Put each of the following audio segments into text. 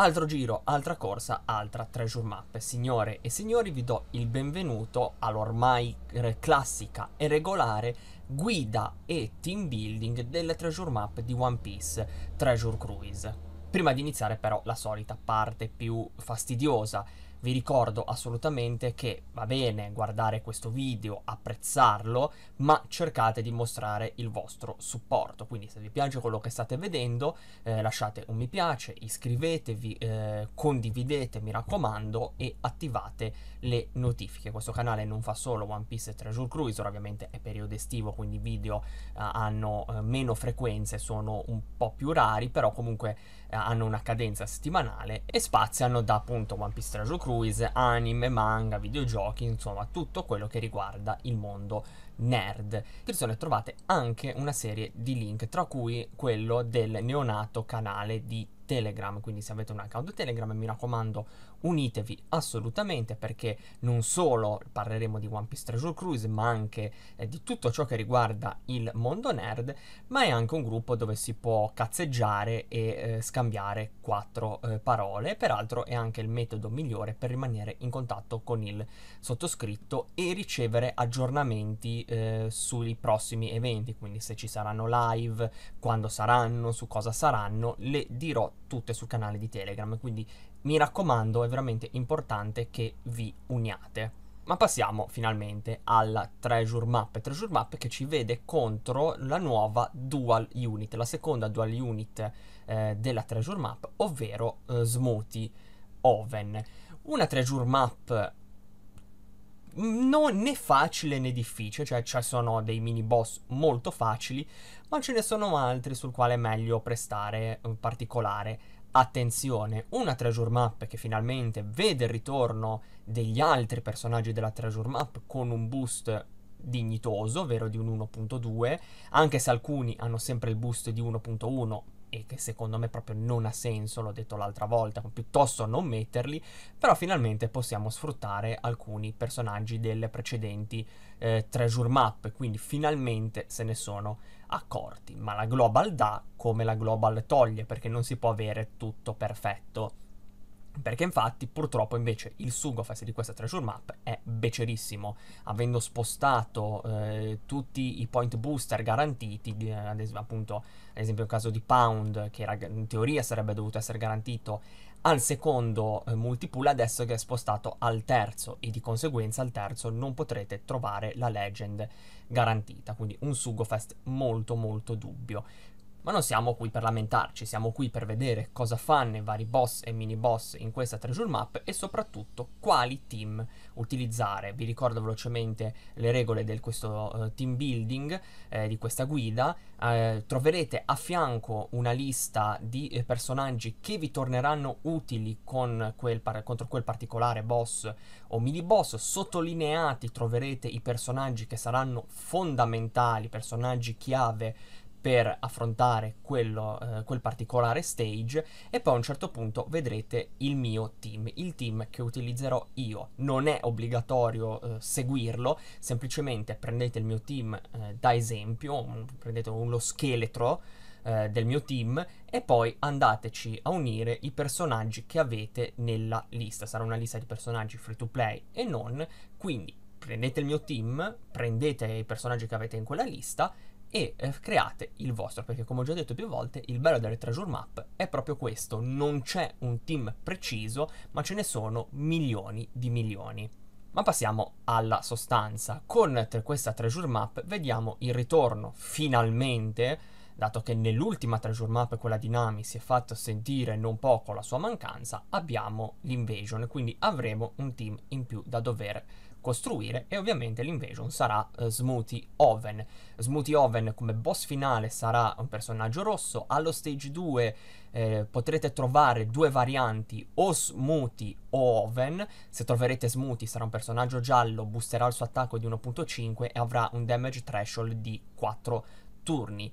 Altro giro, altra corsa, altra treasure map. Signore e signori, vi do il benvenuto all'ormai classica e regolare guida e team building delle treasure map di One Piece Treasure Cruise. Prima di iniziare però la solita parte più fastidiosa, vi ricordo assolutamente che va bene guardare questo video, apprezzarlo, ma cercate di mostrare il vostro supporto. Quindi se vi piace quello che state vedendo, eh, lasciate un mi piace, iscrivetevi, eh, condividete, mi raccomando, e attivate le notifiche. Questo canale non fa solo One Piece e Treasure Cruiser, ovviamente è periodo estivo, quindi i video eh, hanno eh, meno frequenze, sono un po' più rari, però comunque eh, hanno una cadenza settimanale e spaziano da appunto One Piece Treasure Cruise, anime, manga, videogiochi, insomma tutto quello che riguarda il mondo nerd. In descrizione trovate anche una serie di link, tra cui quello del neonato canale di Telegram, quindi se avete un account Telegram mi raccomando unitevi assolutamente perché non solo parleremo di One Piece Treasure Cruise ma anche eh, di tutto ciò che riguarda il mondo nerd ma è anche un gruppo dove si può cazzeggiare e eh, scambiare quattro eh, parole peraltro è anche il metodo migliore per rimanere in contatto con il sottoscritto e ricevere aggiornamenti eh, sui prossimi eventi quindi se ci saranno live quando saranno su cosa saranno le dirò tutte sul canale di Telegram quindi mi raccomando, è veramente importante che vi uniate. Ma passiamo finalmente alla Treasure Map. Treasure Map che ci vede contro la nuova Dual Unit, la seconda Dual Unit eh, della Treasure Map, ovvero eh, Smoothie Oven. Una Treasure Map mm, non né facile né difficile, cioè ci sono dei mini boss molto facili, ma ce ne sono altri sul quale è meglio prestare eh, particolare attenzione, una treasure map che finalmente vede il ritorno degli altri personaggi della treasure map con un boost dignitoso, ovvero di un 1.2, anche se alcuni hanno sempre il boost di 1.1 e che secondo me proprio non ha senso, l'ho detto l'altra volta, piuttosto non metterli, però finalmente possiamo sfruttare alcuni personaggi delle precedenti eh, treasure map, quindi finalmente se ne sono accorti, ma la global dà come la global toglie, perché non si può avere tutto perfetto perché infatti purtroppo invece il Sugofest di questa treasure map è becerissimo, avendo spostato eh, tutti i point booster garantiti, eh, ad esempio, appunto ad esempio il caso di Pound che era, in teoria sarebbe dovuto essere garantito al secondo eh, multipool adesso che è spostato al terzo e di conseguenza al terzo non potrete trovare la legend garantita quindi un Sugofest molto molto dubbio ma non siamo qui per lamentarci, siamo qui per vedere cosa fanno i vari boss e mini boss in questa treasure map e soprattutto quali team utilizzare. Vi ricordo velocemente le regole di questo uh, team building, eh, di questa guida. Eh, troverete a fianco una lista di eh, personaggi che vi torneranno utili quel par- contro quel particolare boss o mini boss. Sottolineati troverete i personaggi che saranno fondamentali, personaggi chiave per affrontare quello, eh, quel particolare stage e poi a un certo punto vedrete il mio team, il team che utilizzerò io. Non è obbligatorio eh, seguirlo, semplicemente prendete il mio team eh, da esempio, prendete uno scheletro eh, del mio team e poi andateci a unire i personaggi che avete nella lista. Sarà una lista di personaggi free to play e non, quindi prendete il mio team, prendete i personaggi che avete in quella lista e eh, create il vostro, perché come ho già detto più volte, il bello delle treasure map è proprio questo, non c'è un team preciso, ma ce ne sono milioni di milioni. Ma passiamo alla sostanza. Con questa treasure map vediamo il ritorno finalmente, dato che nell'ultima treasure map, quella di Nami, si è fatto sentire non poco la sua mancanza, abbiamo l'invasion, quindi avremo un team in più da dover costruire e ovviamente l'invasion sarà uh, Smoothie Oven. Smoothie Oven come boss finale sarà un personaggio rosso, allo stage 2 eh, potrete trovare due varianti o Smoothie o Oven, se troverete Smoothie sarà un personaggio giallo, boosterà il suo attacco di 1.5 e avrà un damage threshold di 4 turni.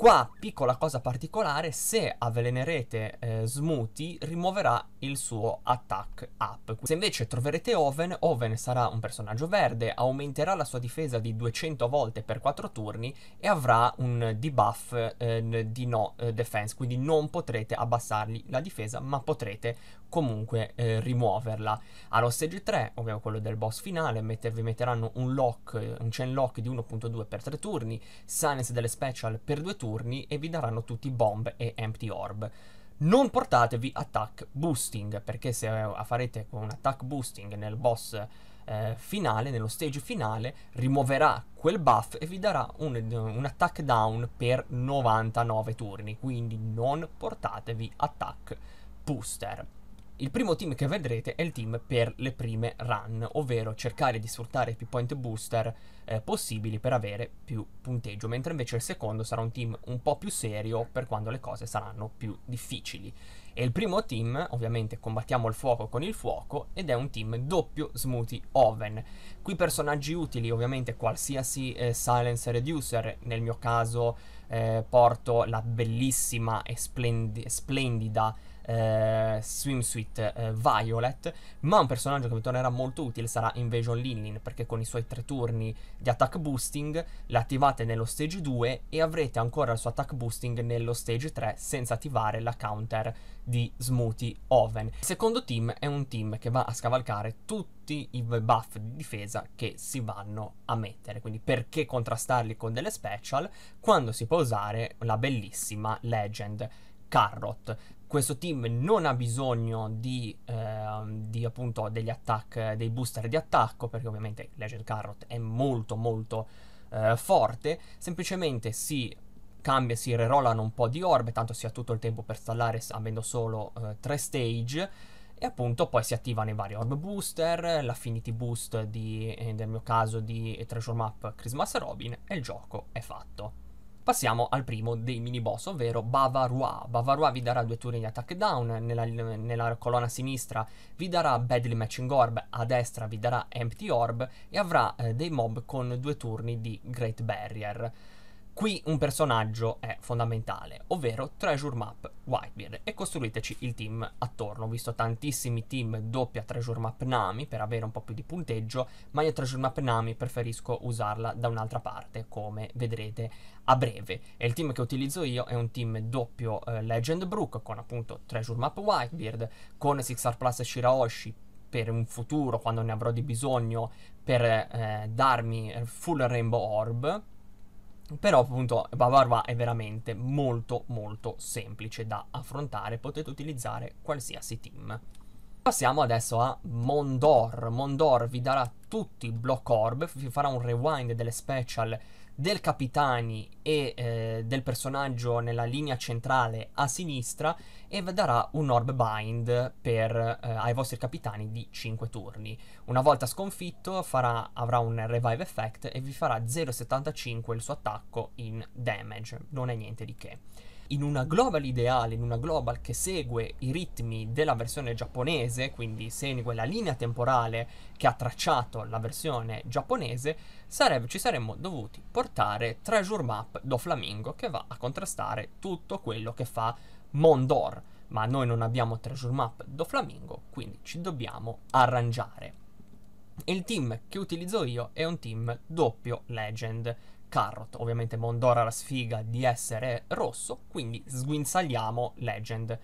Qua, piccola cosa particolare, se avvelenerete eh, Smoothie rimuoverà il suo attack up. Se invece troverete Oven, Oven sarà un personaggio verde, aumenterà la sua difesa di 200 volte per 4 turni e avrà un debuff eh, di no eh, defense, quindi non potrete abbassargli la difesa ma potrete comunque eh, rimuoverla. Allo stage 3, ovvero quello del boss finale, mette, vi metteranno un lock, eh, un chain lock di 1.2 per 3 turni, silence delle special per 2 turni e vi daranno tutti bomb e empty orb. Non portatevi attack boosting, perché se eh, farete un attack boosting nel boss eh, finale, nello stage finale, rimuoverà quel buff e vi darà un, un attack down per 99 turni, quindi non portatevi attack booster. Il primo team che vedrete è il team per le prime run, ovvero cercare di sfruttare più point booster eh, possibili per avere più punteggio, mentre invece il secondo sarà un team un po' più serio per quando le cose saranno più difficili. E il primo team, ovviamente, combattiamo il fuoco con il fuoco ed è un team doppio smoothie oven. Qui personaggi utili, ovviamente qualsiasi eh, silence reducer, nel mio caso eh, porto la bellissima e splendida eh, swimsuit eh, Violet, ma un personaggio che mi tornerà molto utile sarà Invasion Lilin, perché con i suoi tre turni di attack boosting l'attivate nello stage 2 e avrete ancora il suo attack boosting nello stage 3 senza attivare la counter di Smoothie Oven. Il secondo team è un team che va a scavalcare tutti i buff di difesa che si vanno a mettere, quindi perché contrastarli con delle special quando si può usare la bellissima Legend Carrot questo team non ha bisogno di, eh, di appunto degli attack, dei booster di attacco, perché ovviamente Legend Carrot è molto molto eh, forte, semplicemente si cambia, si rerollano un po' di orbe, tanto si ha tutto il tempo per stallare avendo solo eh, tre stage, e appunto poi si attivano i vari orb booster, l'affinity boost di, eh, nel mio caso di Treasure Map Christmas Robin, e il gioco è fatto. Passiamo al primo dei mini boss, ovvero Bavarois. Bavarois vi darà due turni di attack down, nella, nella colonna sinistra vi darà Badly Matching Orb, a destra vi darà Empty Orb e avrà eh, dei mob con due turni di Great Barrier. Qui un personaggio è fondamentale, ovvero Treasure Map Whitebeard e costruiteci il team attorno. Ho visto tantissimi team doppia Treasure Map Nami per avere un po' più di punteggio, ma io Treasure Map Nami preferisco usarla da un'altra parte, come vedrete a breve. E il team che utilizzo io è un team doppio eh, Legend Brook con appunto Treasure Map Whitebeard, con 6R Plus Shiraoshi per un futuro, quando ne avrò di bisogno, per eh, darmi eh, Full Rainbow Orb però appunto Bavarva è veramente molto molto semplice da affrontare, potete utilizzare qualsiasi team. Passiamo adesso a Mondor. Mondor vi darà tutti i Block Orb, vi farà un rewind delle special del Capitani e eh, del personaggio nella linea centrale a sinistra e darà un orb bind per, eh, ai vostri capitani di 5 turni. Una volta sconfitto farà, avrà un revive effect e vi farà 0,75 il suo attacco in damage, non è niente di che in una global ideale, in una global che segue i ritmi della versione giapponese, quindi segue la linea temporale che ha tracciato la versione giapponese, sarebbe, ci saremmo dovuti portare Treasure Map do Flamingo che va a contrastare tutto quello che fa Mondor, ma noi non abbiamo Treasure Map do Flamingo, quindi ci dobbiamo arrangiare. Il team che utilizzo io è un team doppio Legend, Carrot. Ovviamente Mondora la sfiga di essere rosso, quindi sguinzagliamo Legend.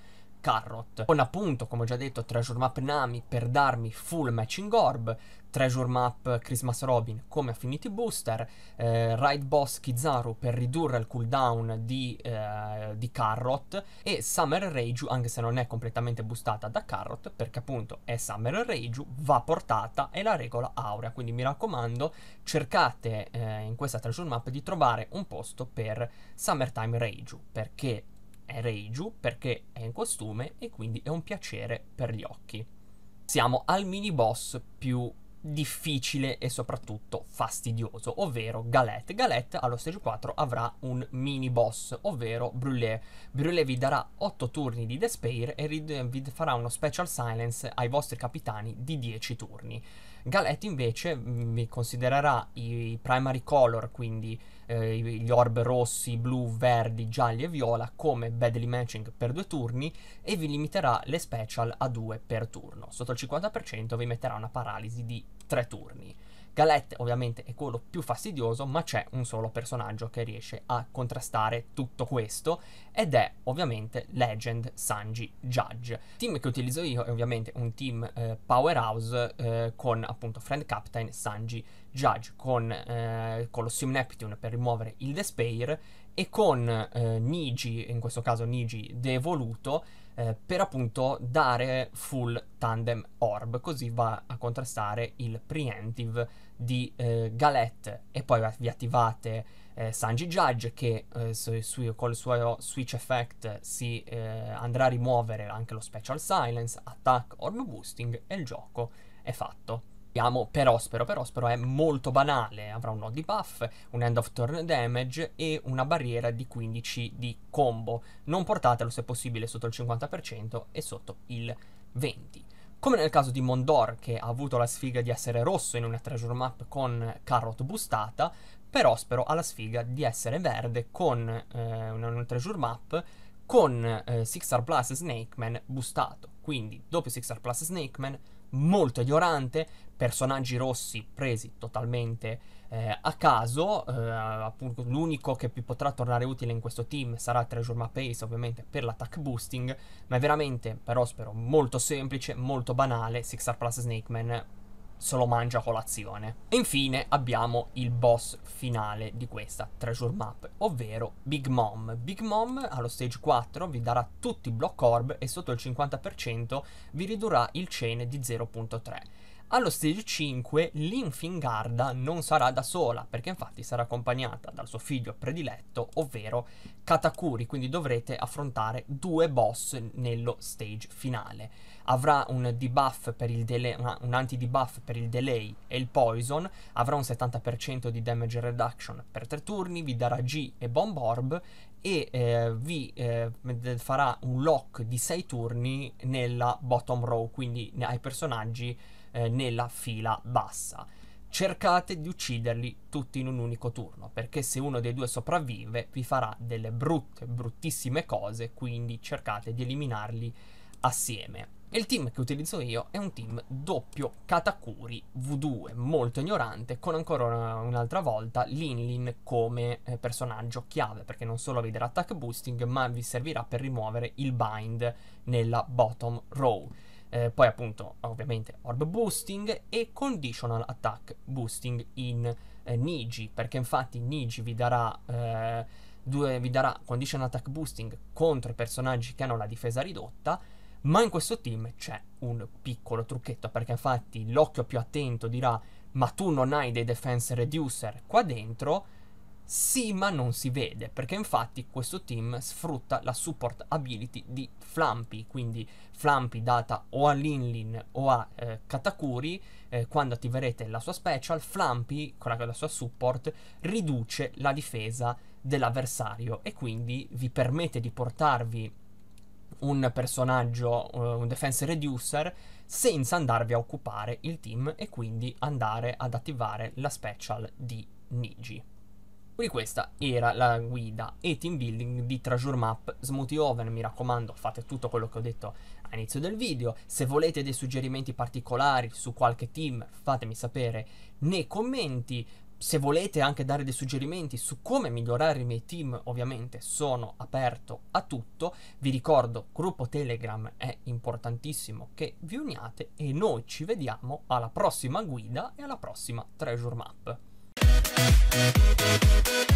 Carrot, con appunto, come ho già detto, Treasure Map Nami per darmi full matching orb, Treasure Map Christmas Robin come Affinity Booster, eh, Ride Boss Kizaru per ridurre il cooldown di, eh, di Carrot e Summer Rage, anche se non è completamente boostata da Carrot, perché appunto è Summer Rage, va portata e la regola aurea, quindi mi raccomando cercate eh, in questa Treasure Map di trovare un posto per Summertime Rage, perché è Reiju perché è in costume e quindi è un piacere per gli occhi. Siamo al mini boss più difficile e soprattutto fastidioso, ovvero Galette. Galette allo stage 4 avrà un mini boss, ovvero Brûlé. Brûlé vi darà 8 turni di Despair e vi farà uno special silence ai vostri capitani di 10 turni. Galette invece mh, mm, considererà i primary color, quindi eh, gli orb rossi, blu, verdi, gialli e viola come badly matching per due turni e vi limiterà le special a due per turno. Sotto il 50% vi metterà una paralisi di tre turni. Galette ovviamente è quello più fastidioso, ma c'è un solo personaggio che riesce a contrastare tutto questo ed è ovviamente Legend Sanji Judge. Il team che utilizzo io è ovviamente un team eh, powerhouse eh, con appunto Friend Captain Sanji Judge, con, eh, con lo Sim Neptune per rimuovere il Despair e con eh, Niji, in questo caso Niji devoluto eh, per appunto dare full tandem orb, così va a contrastare il preemptive di eh, Galette e poi vi attivate eh, Sanji Judge che eh, su, su, col suo switch effect si eh, andrà a rimuovere anche lo special silence, attack, orb boosting e il gioco è fatto abbiamo Perospero. Perospero è molto banale, avrà un node di buff, un end of turn damage e una barriera di 15 di combo. Non portatelo se possibile sotto il 50% e sotto il 20%. Come nel caso di Mondor, che ha avuto la sfiga di essere rosso in una treasure map con Carrot boostata, Perospero ha la sfiga di essere verde con eh, una treasure map con eh, Sixar Plus Snake Man boostato. Quindi doppio Sixar Plus Snake Man, molto ignorante, personaggi rossi presi totalmente eh, a caso, eh, appunto l'unico che vi potrà tornare utile in questo team sarà Treasure Map Ace ovviamente per l'attack boosting, ma è veramente per Ospero molto semplice, molto banale, Sixar Plus Snake Man se lo mangia colazione. E infine abbiamo il boss finale di questa treasure map, ovvero Big Mom. Big Mom allo stage 4 vi darà tutti i block orb e sotto il 50% vi ridurrà il chain di 0.3. Allo stage 5 l'Infingarda non sarà da sola, perché infatti sarà accompagnata dal suo figlio prediletto, ovvero Katakuri, quindi dovrete affrontare due boss nello stage finale. Avrà un, delay, un anti-debuff per il delay e il poison, avrà un 70% di damage reduction per tre turni, vi darà G e Bomb Orb e eh, vi eh, farà un lock di 6 turni nella bottom row, quindi ai personaggi eh, nella fila bassa. Cercate di ucciderli tutti in un unico turno, perché se uno dei due sopravvive vi farà delle brutte, bruttissime cose, quindi cercate di eliminarli assieme. Il team che utilizzo io è un team doppio Katakuri V2, molto ignorante, con ancora un'altra volta Linlin come eh, personaggio chiave, perché non solo vi darà attack boosting, ma vi servirà per rimuovere il bind nella bottom row. Eh, poi appunto ovviamente Orb Boosting e Conditional Attack Boosting in eh, Niji, perché infatti Niji vi darà, eh, due, vi darà Conditional Attack Boosting contro i personaggi che hanno la difesa ridotta, ma in questo team c'è un piccolo trucchetto, perché infatti l'occhio più attento dirà ma tu non hai dei defense reducer qua dentro, sì, ma non si vede, perché infatti questo team sfrutta la support ability di Flampy, quindi Flampy data o a Linlin o a eh, Katakuri, eh, quando attiverete la sua special, Flampy con la, la sua support riduce la difesa dell'avversario e quindi vi permette di portarvi un personaggio, eh, un defense reducer, senza andarvi a occupare il team e quindi andare ad attivare la special di Niji. Quindi questa era la guida e team building di Treasure Map Smoothie Oven, mi raccomando fate tutto quello che ho detto all'inizio del video, se volete dei suggerimenti particolari su qualche team fatemi sapere nei commenti, se volete anche dare dei suggerimenti su come migliorare i miei team, ovviamente sono aperto a tutto. Vi ricordo, gruppo Telegram è importantissimo che vi uniate e noi ci vediamo alla prossima guida e alla prossima Treasure Map. Thank you.